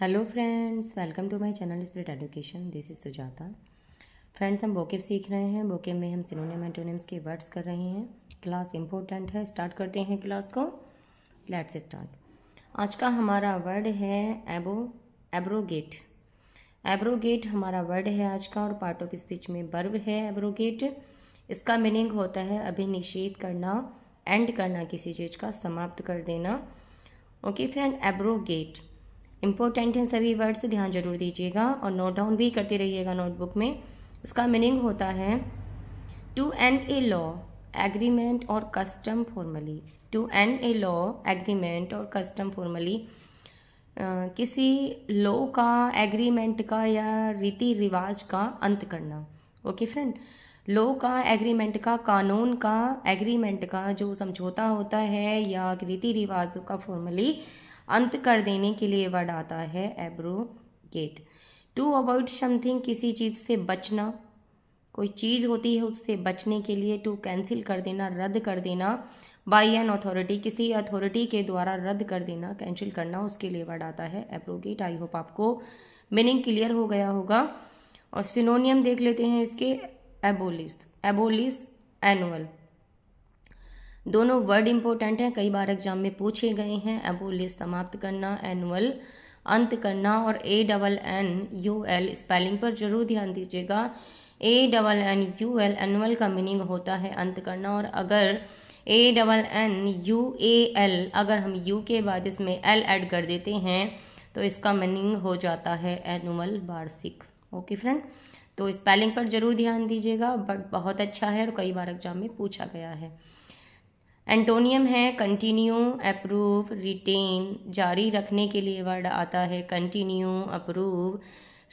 hello friends welcome to my channel spirit education this is Sujata friends हम vocab सीख रहे हैं बोकेब में हम सिनोनिम एंटोनियम्स के वर्ड्स कर रहे हैं क्लास इंपॉर्टेंट है स्टार्ट करते हैं क्लास को लेट्स स्टार्ट आज का हमारा वर्ड है एबो एब्रोगेट एब्रोगेट हमारा वर्ड है आज का और पार्ट ऑफ स्पीच में वर्ब है एब्रोगेट इसका मीनिंग होता है अभिनिषेध करना एंड करना किसी चीज़ का समाप्त कर देना ओके फ्रेंड एब्रोगेट इंपॉर्टेंट हैं सभी वर्ड्स ध्यान जरूर दीजिएगा और नोट डाउन भी करते रहिएगा नोटबुक में इसका मीनिंग होता है to end a law agreement और custom formally to end a law agreement और कस्टम फॉर्मली किसी लॉ का एग्रीमेंट का या रीति रिवाज का अंत करना ओके फ्रेंड लॉ का एग्रीमेंट का कानून का एग्रीमेंट का जो समझौता होता है या रीति रिवाजों का फॉर्मली अंत कर देने के लिए वर्ड आता है एब्रोगेट टू अवॉइड समथिंग किसी चीज़ से बचना कोई चीज़ होती है उससे बचने के लिए टू कैंसिल कर देना रद्द कर देना बाई एन अथॉरिटी किसी अथॉरिटी के द्वारा रद्द कर देना कैंसिल करना उसके लिए वर्ड आता है एप्रोगेट आई होप आपको मीनिंग क्लियर हो गया होगा और सिनोनियम देख लेते हैं इसके एबोलिस एबोलिस एनुअल दोनों वर्ड इंपॉर्टेंट हैं कई बार एग्जाम में पूछे गए हैं एबोलिस समाप्त करना एनुअल अंत करना और A double N U L spelling पर जरूर ध्यान दीजिएगा A double N U L annul का मीनिंग होता है अंत करना और अगर A double N U A L अगर हम यू के बाद इसमें एल ऐड कर देते हैं तो इसका मीनिंग हो जाता है एनुअल वार्षिक ओके फ्रेंड तो स्पेलिंग पर ज़रूर ध्यान दीजिएगा बट बहुत अच्छा है और कई बार एग्जाम में पूछा गया है एंटोनियम है कंटिन्यू अप्रूव रिटेन जारी रखने के लिए वर्ड आता है कंटिन्यू अप्रूव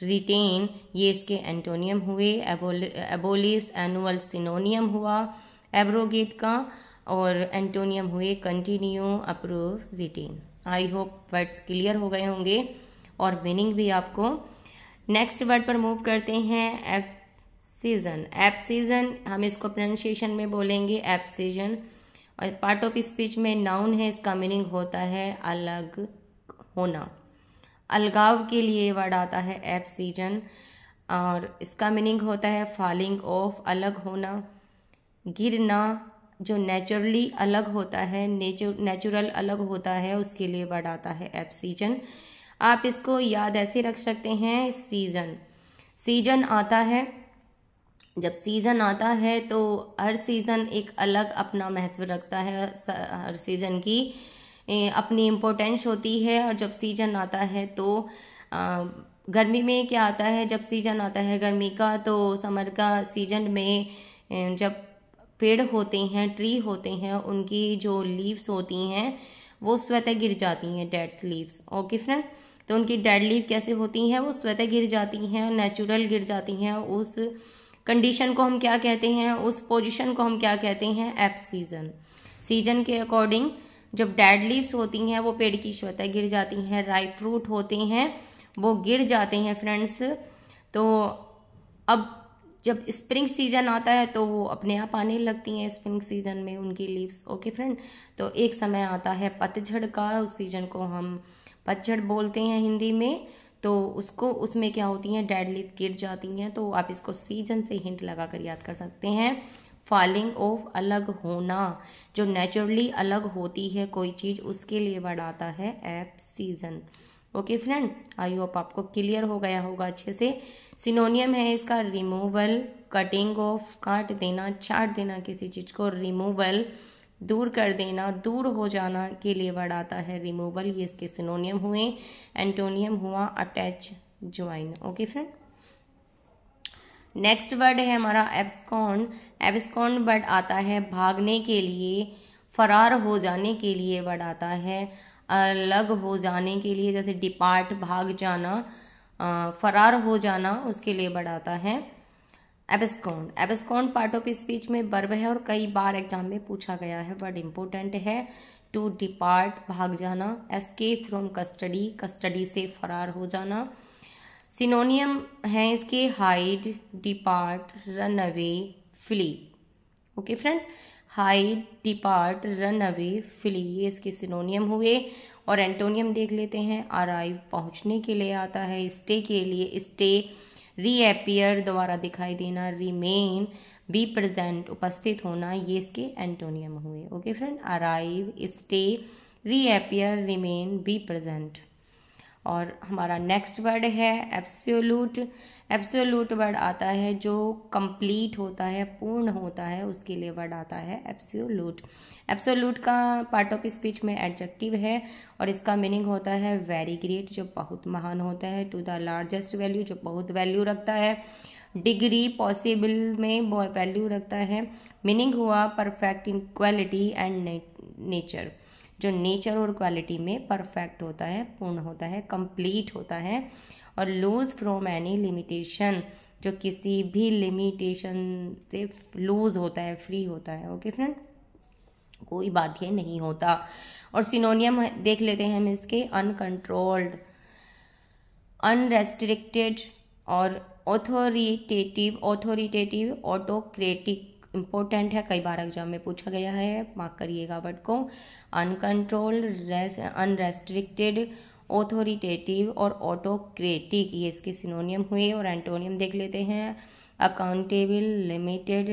रिटेन ये इसके एंटोनियम हुए एबोलिस एनुअल सिनोनियम हुआ एब्रोगेट का और एंटोनियम हुए continue approve retain I hope words clear हो गए होंगे और मीनिंग भी आपको नेक्स्ट वर्ड पर मूव करते हैं एप सीजन एप सीजन हम इसको प्रोनाउंसिएशन में बोलेंगे एप सीजन और पार्ट ऑफ स्पीच में नाउन है इसका मीनिंग होता है अलग होना अलगाव के लिए वर्ड आता है एप सीजन और इसका मीनिंग होता है फॉलिंग ऑफ अलग होना गिरना जो नेचुरली अलग होता है नेचुर नेचुरल अलग होता है उसके लिए वर्ड आता है एप सीजन आप इसको याद ऐसे रख सकते हैं सीजन सीजन आता है जब सीज़न आता है तो हर सीज़न एक अलग अपना महत्व रखता है हर सीज़न की अपनी इम्पोर्टेंस होती है और जब सीज़न आता है तो गर्मी में क्या आता है जब सीज़न आता है गर्मी का तो समर का सीज़न में जब पेड़ होते हैं ट्री होते हैं उनकी जो लीव्स होती हैं वो स्वतः गिर जाती हैं डेड लीव्स ओके फ्रेंड तो उनकी डेड लीव कैसे होती हैं वो स्वतः गिर जाती हैं नेचुरल गिर जाती हैं उस कंडीशन को हम क्या कहते हैं उस पोजिशन को हम क्या कहते हैं एप सीजन सीजन के अकॉर्डिंग जब डेड लीव्स होती हैं वो पेड़ की श्वतः गिर जाती हैं राइप फ्रूट होते हैं वो गिर जाते हैं फ्रेंड्स तो अब जब स्प्रिंग सीजन आता है तो वो अपने आप आने लगती हैं स्प्रिंग सीजन में उनकी लीव्स ओके फ्रेंड तो एक समय आता है पतझड़ का उस सीजन को हम पतझड़ बोलते हैं हिंदी में तो उसको उसमें क्या होती हैं डेड लिथ गिर जाती हैं तो आप इसको सीजन से हिंट लगा कर याद कर सकते हैं फॉलिंग ऑफ अलग होना जो नेचुरली अलग होती है कोई चीज़ उसके लिए बढ़ाता है abscission okay friend I hope आपको क्लियर हो गया होगा अच्छे से सिनोनियम है इसका रिमूवल कटिंग ऑफ काट देना छाट देना किसी चीज़ को रिमूवल दूर कर देना दूर हो जाना के लिए वर्ड आता है रिमूवल ये इसके सिनोनियम हुए एंटोनियम हुआ attach join okay friend next word है हमारा एब्सकॉन एब्सकॉन वर्ड आता है भागने के लिए फरार हो जाने के लिए वर्ड आता है अलग हो जाने के लिए जैसे डिपार्ट भाग जाना फरार हो जाना उसके लिए वर्ड आता है abscond abscond part of speech में बर्व है और कई बार एग्जाम में पूछा गया है वर्ड इम्पोर्टेंट है टू डिपार्ट भाग जाना एस्केप फ्रॉम कस्टडी कस्टडी से फरार हो जाना सिनोनियम हैं इसके hide depart run away flee okay friend hide depart run away flee ये इसके सिनोनियम हुए और एंटोनियम देख लेते हैं अराइव पहुंचने के लिए आता है स्टे के लिए स्टे रीअपियर दोबारा दिखाई देना रिमेन बी प्रेजेंट उपस्थित होना ये इसके एंटोनियम हुए okay friend arrive stay reappear remain be present और हमारा नेक्स्ट वर्ड है एब्सोल्यूट एब्सोल्यूट वर्ड आता है जो कंप्लीट होता है पूर्ण होता है उसके लिए वर्ड आता है एब्सोल्यूट एब्सोल्यूट का पार्ट ऑफ स्पीच में एडजेक्टिव है और इसका मीनिंग होता है वेरी ग्रेट जो बहुत महान होता है टू द लार्जेस्ट वैल्यू जो बहुत वैल्यू रखता है डिग्री पॉसिबल में वैल्यू रखता है मीनिंग हुआ perfect in quality and nature जो नेचर और क्वालिटी में परफेक्ट होता है पूर्ण होता है कंप्लीट होता है और लूज़ फ्रॉम एनी लिमिटेशन जो किसी भी लिमिटेशन से लूज़ होता है फ्री होता है ओके फ्रेंड कोई बात ये नहीं होता और सिनोनियम देख लेते हैं हम इसके अनकंट्रोल्ड अनरेस्ट्रिक्टेड और ऑथोरिटेटिव ऑथोरिटेटिव ऑटोक्रेटिक इम्पोर्टेंट है कई बार एग्जाम में पूछा गया है मार्क करिएगा वर्ड को अनकंट्रोल्ड अनरेस्ट्रिक्टेड ऑथोरिटेटिव और ऑटोक्रेटिक ये इसके सिनोनियम हुए और एंटोनियम देख लेते हैं accountable limited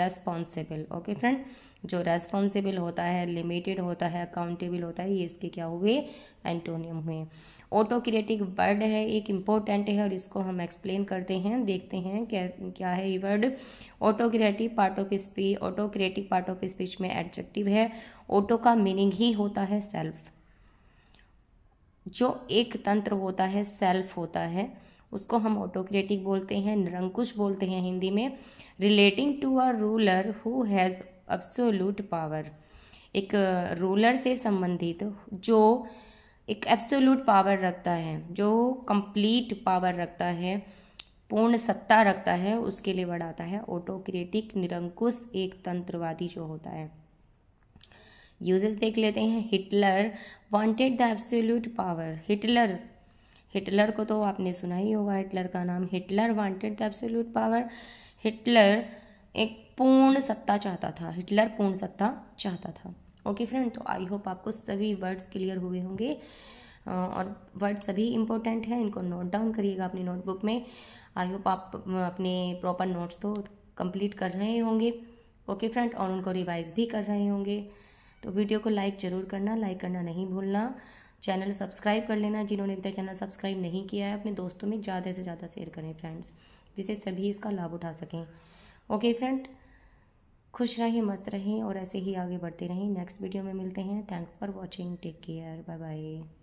responsible okay friend जो रेस्पॉन्सिबल होता है लिमिटेड होता है अकाउंटेबल होता है ये इसके क्या हुए एंटोनियम हुए ऑटोक्रिएटिक वर्ड है एक इम्पोर्टेंट है और इसको हम एक्सप्लेन करते हैं देखते हैं क्या क्या है ये word autocratic part of speech autocratic part of speech में एडजेक्टिव है ऑटो का मीनिंग ही होता है सेल्फ जो एक तंत्र होता है सेल्फ होता है उसको हम ऑटोक्रेटिक बोलते हैं निरंकुश बोलते हैं हिंदी में relating to a ruler who has absolute power एक रूलर uh, से संबंधित जो एक एब्सोल्यूट पावर रखता है जो कंप्लीट पावर रखता है पूर्ण सत्ता रखता है उसके लिए बढ़ाता है ऑटोक्रेटिक निरंकुश एक तंत्रवादी जो होता है यूजेस देख लेते हैं Hitler wanted the absolute power Hitler Hitler को तो आपने सुना ही होगा हिटलर का नाम Hitler wanted the absolute power Hitler एक पूर्ण सत्ता चाहता था हिटलर पूर्ण सत्ता चाहता था ओके फ्रेंड तो आई होप आपको सभी वर्ड्स क्लियर हुए होंगे और वर्ड सभी इम्पोर्टेंट हैं इनको नोट डाउन करिएगा अपनी नोटबुक में आई होप आप अपने प्रॉपर नोट्स तो कंप्लीट कर रहे होंगे ओके फ्रेंड और उनको रिवाइज भी कर रहे होंगे तो वीडियो को लाइक ज़रूर करना लाइक करना नहीं भूलना चैनल सब्सक्राइब कर लेना जिन्होंने अभी तक चैनल सब्सक्राइब नहीं किया है अपने दोस्तों में ज़्यादा से ज़्यादा शेयर करें फ्रेंड्स जिसे सभी इसका लाभ उठा सकें ओके फ्रेंड खुश रहें मस्त रहें और ऐसे ही आगे बढ़ते रहें नेक्स्ट वीडियो में मिलते हैं thanks for watching take care bye bye